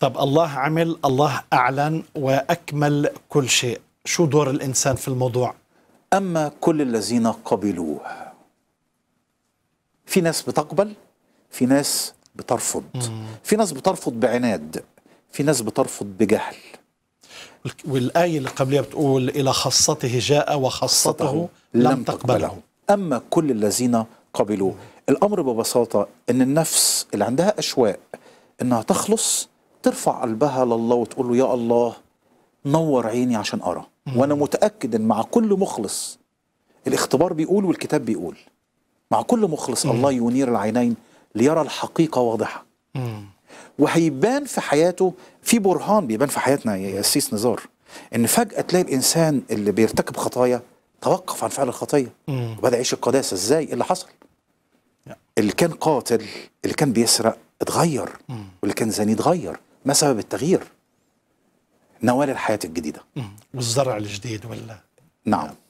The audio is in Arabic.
طب الله عمل الله أعلن وأكمل كل شيء شو دور الإنسان في الموضوع؟ أما كل الذين قبلوه في ناس بتقبل في ناس بترفض مم. في ناس بترفض بعناد في ناس بترفض بجهل والآية اللي قبلها بتقول إلى خاصته جاء وخاصته لم, لم تقبله. أما كل الذين قبلوه الأمر ببساطة أن النفس اللي عندها أشواء أنها تخلص ترفع قلبها لله وتقول له يا الله نور عيني عشان أرى وأنا متأكد أن مع كل مخلص الاختبار بيقول والكتاب بيقول مع كل مخلص الله ينير العينين ليرى الحقيقة واضحة وهيبان في حياته في برهان بيبان في حياتنا يا سيس نزار ان فجاه تلاقي الانسان اللي بيرتكب خطايا توقف عن فعل الخطيه وبدا يعيش القداسه ازاي إيه اللي حصل اللي كان قاتل اللي كان بيسرق اتغير واللي كان زاني اتغير ما سبب التغيير نوال الحياة الجديدة والزرع الجديد ولا نعم